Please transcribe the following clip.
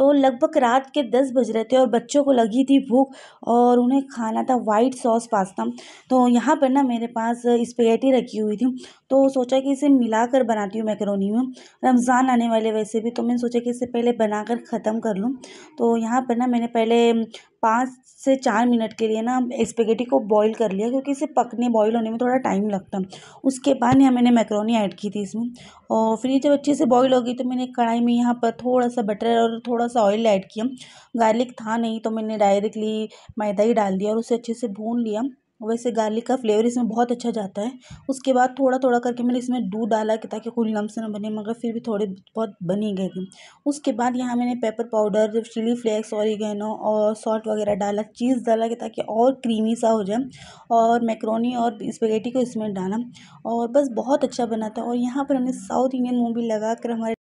तो लगभग रात के दस बज रहे थे और बच्चों को लगी थी भूख और उन्हें खाना था वाइट सॉस पास्ता तो यहाँ पर ना मेरे पास स्पेटी रखी हुई थी तो सोचा कि इसे मिलाकर बनाती हूँ मैकरोनी में रमज़ान आने वाले वैसे भी तो मैंने सोचा कि इसे पहले बनाकर ख़त्म कर लूँ तो यहाँ पर ना मैंने पहले पाँच से चार मिनट के लिए ना स्पेगेटी को बॉईल कर लिया क्योंकि इसे पकने बॉईल होने में थोड़ा टाइम लगता है उसके बाद यहाँ मैंने मैक्रोनी ऐड की थी इसमें और फिर जब अच्छे से बॉईल हो गई तो मैंने कढ़ाई में यहाँ पर थोड़ा सा बटर और थोड़ा सा ऑयल ऐड किया गार्लिक था नहीं तो मैंने डायरेक्टली मैदा ही डाल दिया और उसे अच्छे से भून लिया वैसे गार्लिक का फ्लेवर इसमें बहुत अच्छा जाता है उसके बाद थोड़ा थोड़ा करके मैंने इसमें दूध डाला कि ताकि कोई लम्स ना बने मगर फिर भी थोड़े बहुत बनी गए थे उसके बाद यहाँ मैंने pepper powder chilli flakes oregano और सॉल्ट वगैरह डाला चीज़ डाला कि ताकि और क्रीमी सा हो जाए और मैक्रोनी और स्पेगेटी को इसमें डाला और बस बहुत अच्छा बना था और यहाँ पर हमने साउथ इंडियन मूवी लगा कर हमारे